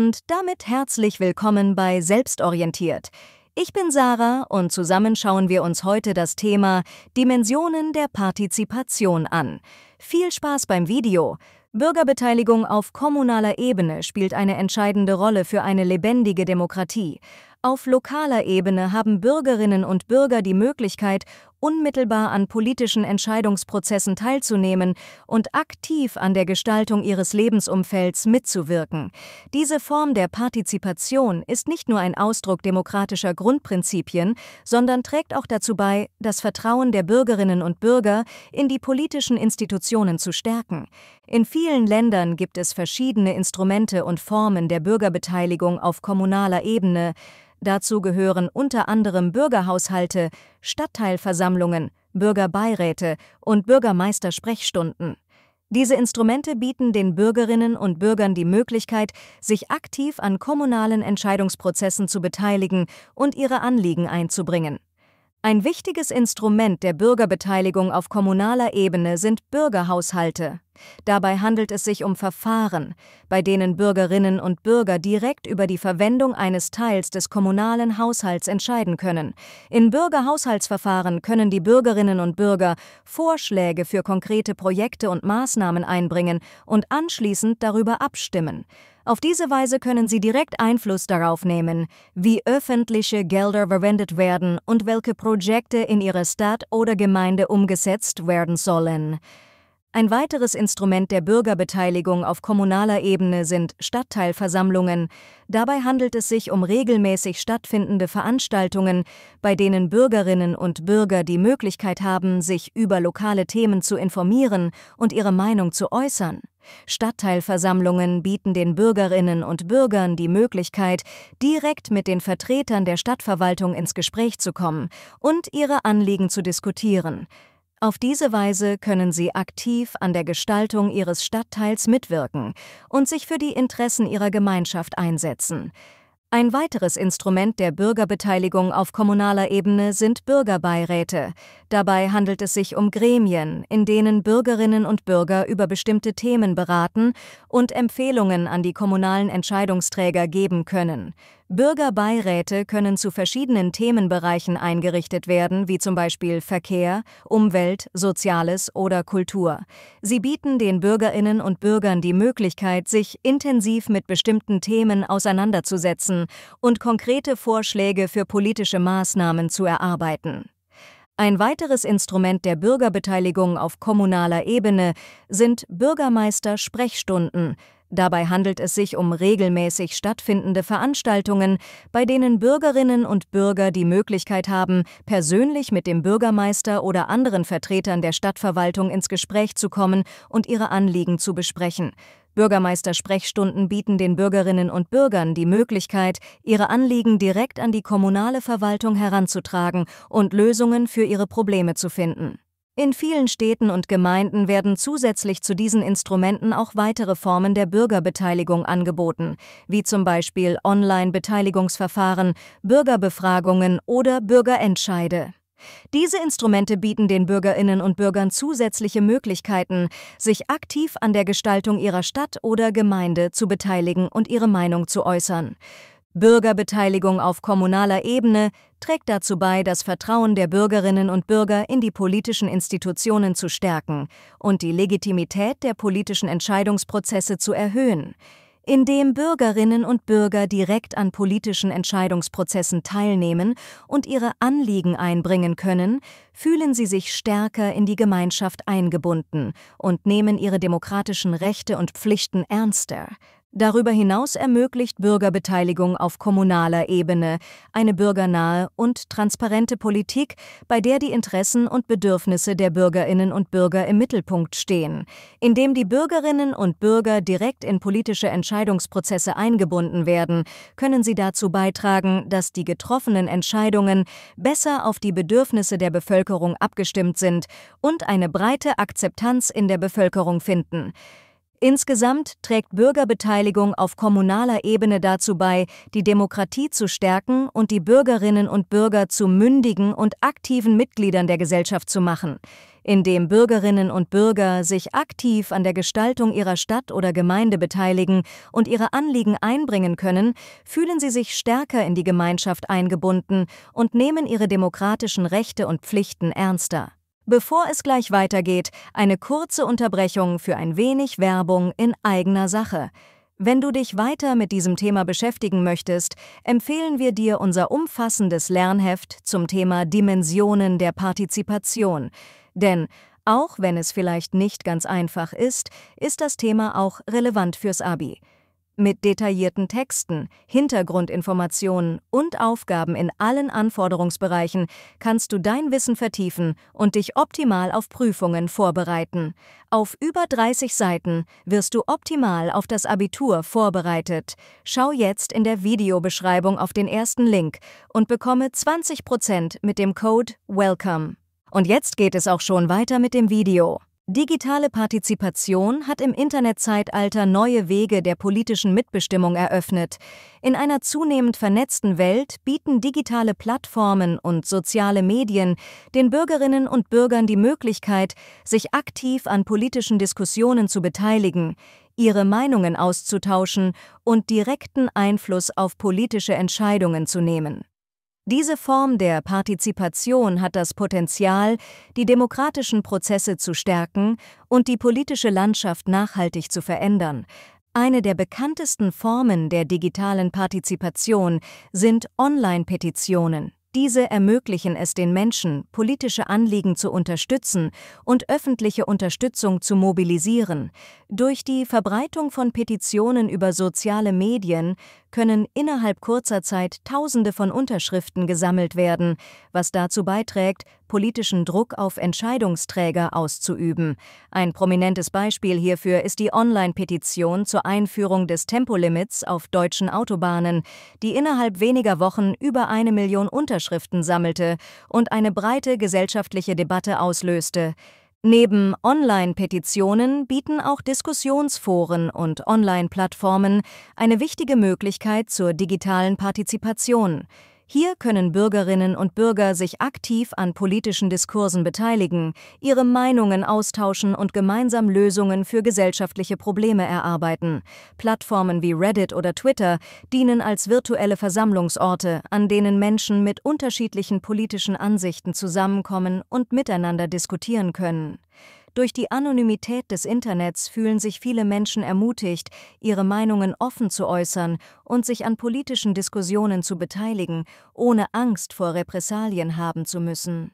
und damit herzlich willkommen bei Selbstorientiert. Ich bin Sarah und zusammen schauen wir uns heute das Thema Dimensionen der Partizipation an. Viel Spaß beim Video. Bürgerbeteiligung auf kommunaler Ebene spielt eine entscheidende Rolle für eine lebendige Demokratie. Auf lokaler Ebene haben Bürgerinnen und Bürger die Möglichkeit, unmittelbar an politischen Entscheidungsprozessen teilzunehmen und aktiv an der Gestaltung ihres Lebensumfelds mitzuwirken. Diese Form der Partizipation ist nicht nur ein Ausdruck demokratischer Grundprinzipien, sondern trägt auch dazu bei, das Vertrauen der Bürgerinnen und Bürger in die politischen Institutionen zu stärken. In vielen Ländern gibt es verschiedene Instrumente und Formen der Bürgerbeteiligung auf kommunaler Ebene, Dazu gehören unter anderem Bürgerhaushalte, Stadtteilversammlungen, Bürgerbeiräte und Bürgermeistersprechstunden. Diese Instrumente bieten den Bürgerinnen und Bürgern die Möglichkeit, sich aktiv an kommunalen Entscheidungsprozessen zu beteiligen und ihre Anliegen einzubringen. Ein wichtiges Instrument der Bürgerbeteiligung auf kommunaler Ebene sind Bürgerhaushalte. Dabei handelt es sich um Verfahren, bei denen Bürgerinnen und Bürger direkt über die Verwendung eines Teils des kommunalen Haushalts entscheiden können. In Bürgerhaushaltsverfahren können die Bürgerinnen und Bürger Vorschläge für konkrete Projekte und Maßnahmen einbringen und anschließend darüber abstimmen. Auf diese Weise können sie direkt Einfluss darauf nehmen, wie öffentliche Gelder verwendet werden und welche Projekte in ihrer Stadt oder Gemeinde umgesetzt werden sollen. Ein weiteres Instrument der Bürgerbeteiligung auf kommunaler Ebene sind Stadtteilversammlungen. Dabei handelt es sich um regelmäßig stattfindende Veranstaltungen, bei denen Bürgerinnen und Bürger die Möglichkeit haben, sich über lokale Themen zu informieren und ihre Meinung zu äußern. Stadtteilversammlungen bieten den Bürgerinnen und Bürgern die Möglichkeit, direkt mit den Vertretern der Stadtverwaltung ins Gespräch zu kommen und ihre Anliegen zu diskutieren. Auf diese Weise können sie aktiv an der Gestaltung ihres Stadtteils mitwirken und sich für die Interessen ihrer Gemeinschaft einsetzen. Ein weiteres Instrument der Bürgerbeteiligung auf kommunaler Ebene sind Bürgerbeiräte. Dabei handelt es sich um Gremien, in denen Bürgerinnen und Bürger über bestimmte Themen beraten und Empfehlungen an die kommunalen Entscheidungsträger geben können. Bürgerbeiräte können zu verschiedenen Themenbereichen eingerichtet werden, wie zum Beispiel Verkehr, Umwelt, Soziales oder Kultur. Sie bieten den Bürgerinnen und Bürgern die Möglichkeit, sich intensiv mit bestimmten Themen auseinanderzusetzen und konkrete Vorschläge für politische Maßnahmen zu erarbeiten. Ein weiteres Instrument der Bürgerbeteiligung auf kommunaler Ebene sind Bürgermeister-Sprechstunden, Dabei handelt es sich um regelmäßig stattfindende Veranstaltungen, bei denen Bürgerinnen und Bürger die Möglichkeit haben, persönlich mit dem Bürgermeister oder anderen Vertretern der Stadtverwaltung ins Gespräch zu kommen und ihre Anliegen zu besprechen. Bürgermeistersprechstunden bieten den Bürgerinnen und Bürgern die Möglichkeit, ihre Anliegen direkt an die kommunale Verwaltung heranzutragen und Lösungen für ihre Probleme zu finden. In vielen Städten und Gemeinden werden zusätzlich zu diesen Instrumenten auch weitere Formen der Bürgerbeteiligung angeboten, wie zum Beispiel Online-Beteiligungsverfahren, Bürgerbefragungen oder Bürgerentscheide. Diese Instrumente bieten den Bürgerinnen und Bürgern zusätzliche Möglichkeiten, sich aktiv an der Gestaltung ihrer Stadt oder Gemeinde zu beteiligen und ihre Meinung zu äußern. Bürgerbeteiligung auf kommunaler Ebene trägt dazu bei, das Vertrauen der Bürgerinnen und Bürger in die politischen Institutionen zu stärken und die Legitimität der politischen Entscheidungsprozesse zu erhöhen, indem Bürgerinnen und Bürger direkt an politischen Entscheidungsprozessen teilnehmen und ihre Anliegen einbringen können, fühlen sie sich stärker in die Gemeinschaft eingebunden und nehmen ihre demokratischen Rechte und Pflichten ernster, Darüber hinaus ermöglicht Bürgerbeteiligung auf kommunaler Ebene eine bürgernahe und transparente Politik, bei der die Interessen und Bedürfnisse der Bürgerinnen und Bürger im Mittelpunkt stehen, indem die Bürgerinnen und Bürger direkt in politische Entscheidungsprozesse eingebunden werden, können sie dazu beitragen, dass die getroffenen Entscheidungen besser auf die Bedürfnisse der Bevölkerung abgestimmt sind und eine breite Akzeptanz in der Bevölkerung finden. Insgesamt trägt Bürgerbeteiligung auf kommunaler Ebene dazu bei, die Demokratie zu stärken und die Bürgerinnen und Bürger zu mündigen und aktiven Mitgliedern der Gesellschaft zu machen, indem Bürgerinnen und Bürger sich aktiv an der Gestaltung ihrer Stadt oder Gemeinde beteiligen und ihre Anliegen einbringen können, fühlen sie sich stärker in die Gemeinschaft eingebunden und nehmen ihre demokratischen Rechte und Pflichten ernster. Bevor es gleich weitergeht, eine kurze Unterbrechung für ein wenig Werbung in eigener Sache. Wenn du dich weiter mit diesem Thema beschäftigen möchtest, empfehlen wir dir unser umfassendes Lernheft zum Thema Dimensionen der Partizipation. Denn auch wenn es vielleicht nicht ganz einfach ist, ist das Thema auch relevant fürs ABI mit detaillierten Texten, Hintergrundinformationen und Aufgaben in allen Anforderungsbereichen kannst du dein Wissen vertiefen und dich optimal auf Prüfungen vorbereiten. Auf über 30 Seiten wirst du optimal auf das Abitur vorbereitet. Schau jetzt in der Videobeschreibung auf den ersten Link und bekomme 20% mit dem Code WELCOME. Und jetzt geht es auch schon weiter mit dem Video. Digitale Partizipation hat im Internetzeitalter neue Wege der politischen Mitbestimmung eröffnet. In einer zunehmend vernetzten Welt bieten digitale Plattformen und soziale Medien den Bürgerinnen und Bürgern die Möglichkeit, sich aktiv an politischen Diskussionen zu beteiligen, ihre Meinungen auszutauschen und direkten Einfluss auf politische Entscheidungen zu nehmen. Diese Form der Partizipation hat das Potenzial, die demokratischen Prozesse zu stärken und die politische Landschaft nachhaltig zu verändern. Eine der bekanntesten Formen der digitalen Partizipation sind Online-Petitionen. Diese ermöglichen es den Menschen, politische Anliegen zu unterstützen und öffentliche Unterstützung zu mobilisieren. Durch die Verbreitung von Petitionen über soziale Medien können innerhalb kurzer Zeit Tausende von Unterschriften gesammelt werden, was dazu beiträgt, politischen Druck auf Entscheidungsträger auszuüben. Ein prominentes Beispiel hierfür ist die Online-Petition zur Einführung des Tempolimits auf deutschen Autobahnen, die innerhalb weniger Wochen über eine Million Unterschriften sammelte und eine breite gesellschaftliche Debatte auslöste. Neben Online-Petitionen bieten auch Diskussionsforen und Online-Plattformen eine wichtige Möglichkeit zur digitalen Partizipation. Hier können Bürgerinnen und Bürger sich aktiv an politischen Diskursen beteiligen, ihre Meinungen austauschen und gemeinsam Lösungen für gesellschaftliche Probleme erarbeiten. Plattformen wie Reddit oder Twitter dienen als virtuelle Versammlungsorte, an denen Menschen mit unterschiedlichen politischen Ansichten zusammenkommen und miteinander diskutieren können. Durch die Anonymität des Internets fühlen sich viele Menschen ermutigt, ihre Meinungen offen zu äußern und sich an politischen Diskussionen zu beteiligen, ohne Angst vor Repressalien haben zu müssen.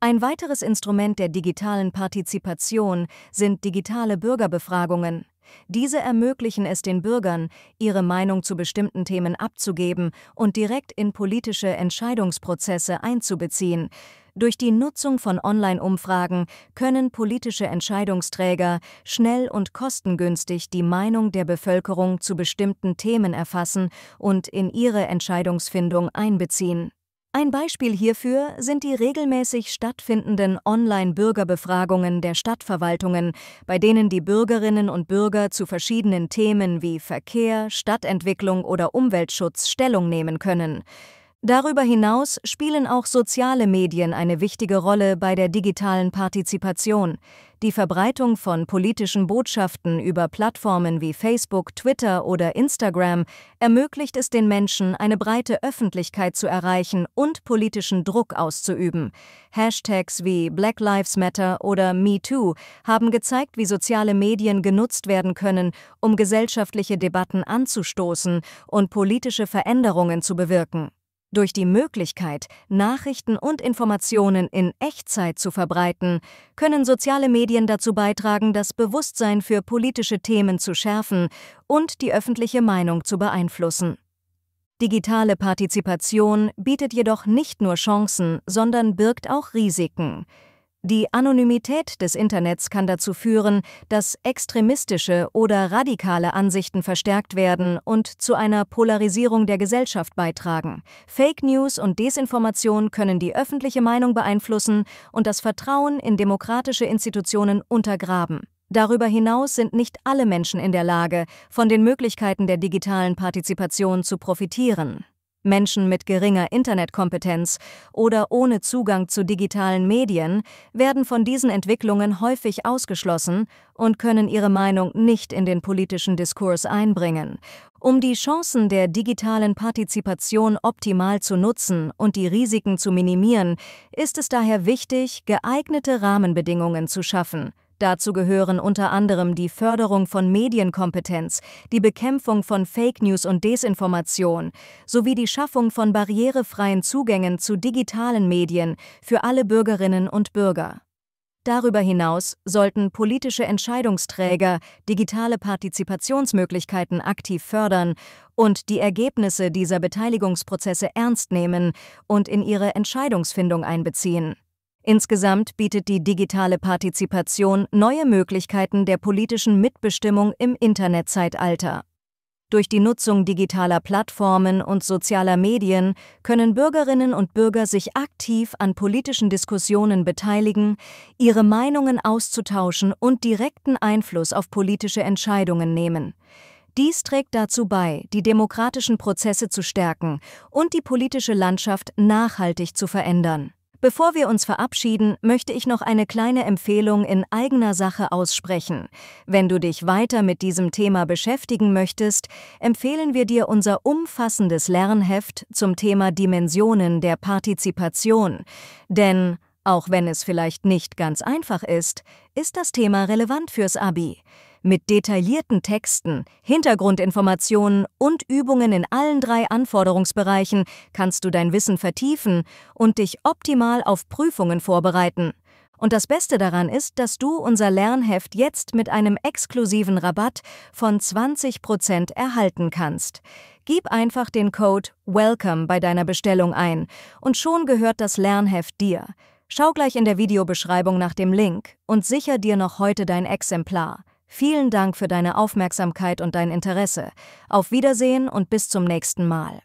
Ein weiteres Instrument der digitalen Partizipation sind digitale Bürgerbefragungen. Diese ermöglichen es den Bürgern, ihre Meinung zu bestimmten Themen abzugeben und direkt in politische Entscheidungsprozesse einzubeziehen. Durch die Nutzung von Online-Umfragen können politische Entscheidungsträger schnell und kostengünstig die Meinung der Bevölkerung zu bestimmten Themen erfassen und in ihre Entscheidungsfindung einbeziehen. Ein Beispiel hierfür sind die regelmäßig stattfindenden Online-Bürgerbefragungen der Stadtverwaltungen, bei denen die Bürgerinnen und Bürger zu verschiedenen Themen wie Verkehr, Stadtentwicklung oder Umweltschutz Stellung nehmen können. Darüber hinaus spielen auch soziale Medien eine wichtige Rolle bei der digitalen Partizipation. Die Verbreitung von politischen Botschaften über Plattformen wie Facebook, Twitter oder Instagram ermöglicht es den Menschen, eine breite Öffentlichkeit zu erreichen und politischen Druck auszuüben. Hashtags wie Black Lives Matter oder MeToo haben gezeigt, wie soziale Medien genutzt werden können, um gesellschaftliche Debatten anzustoßen und politische Veränderungen zu bewirken. Durch die Möglichkeit, Nachrichten und Informationen in Echtzeit zu verbreiten, können soziale Medien dazu beitragen, das Bewusstsein für politische Themen zu schärfen und die öffentliche Meinung zu beeinflussen. Digitale Partizipation bietet jedoch nicht nur Chancen, sondern birgt auch Risiken. Die Anonymität des Internets kann dazu führen, dass extremistische oder radikale Ansichten verstärkt werden und zu einer Polarisierung der Gesellschaft beitragen. Fake News und Desinformation können die öffentliche Meinung beeinflussen und das Vertrauen in demokratische Institutionen untergraben. Darüber hinaus sind nicht alle Menschen in der Lage, von den Möglichkeiten der digitalen Partizipation zu profitieren. Menschen mit geringer Internetkompetenz oder ohne Zugang zu digitalen Medien werden von diesen Entwicklungen häufig ausgeschlossen und können ihre Meinung nicht in den politischen Diskurs einbringen. Um die Chancen der digitalen Partizipation optimal zu nutzen und die Risiken zu minimieren, ist es daher wichtig, geeignete Rahmenbedingungen zu schaffen. Dazu gehören unter anderem die Förderung von Medienkompetenz, die Bekämpfung von Fake News und Desinformation sowie die Schaffung von barrierefreien Zugängen zu digitalen Medien für alle Bürgerinnen und Bürger. Darüber hinaus sollten politische Entscheidungsträger digitale Partizipationsmöglichkeiten aktiv fördern und die Ergebnisse dieser Beteiligungsprozesse ernst nehmen und in ihre Entscheidungsfindung einbeziehen. Insgesamt bietet die digitale Partizipation neue Möglichkeiten der politischen Mitbestimmung im Internetzeitalter. Durch die Nutzung digitaler Plattformen und sozialer Medien können Bürgerinnen und Bürger sich aktiv an politischen Diskussionen beteiligen, ihre Meinungen auszutauschen und direkten Einfluss auf politische Entscheidungen nehmen. Dies trägt dazu bei, die demokratischen Prozesse zu stärken und die politische Landschaft nachhaltig zu verändern. Bevor wir uns verabschieden, möchte ich noch eine kleine Empfehlung in eigener Sache aussprechen. Wenn du dich weiter mit diesem Thema beschäftigen möchtest, empfehlen wir dir unser umfassendes Lernheft zum Thema Dimensionen der Partizipation. Denn, auch wenn es vielleicht nicht ganz einfach ist, ist das Thema relevant fürs ABI. Mit detaillierten Texten, Hintergrundinformationen und Übungen in allen drei Anforderungsbereichen kannst du dein Wissen vertiefen und dich optimal auf Prüfungen vorbereiten. Und das Beste daran ist, dass du unser Lernheft jetzt mit einem exklusiven Rabatt von 20% erhalten kannst. Gib einfach den Code WELCOME bei deiner Bestellung ein und schon gehört das Lernheft dir. Schau gleich in der Videobeschreibung nach dem Link und sicher dir noch heute dein Exemplar. Vielen Dank für deine Aufmerksamkeit und dein Interesse. Auf Wiedersehen und bis zum nächsten Mal.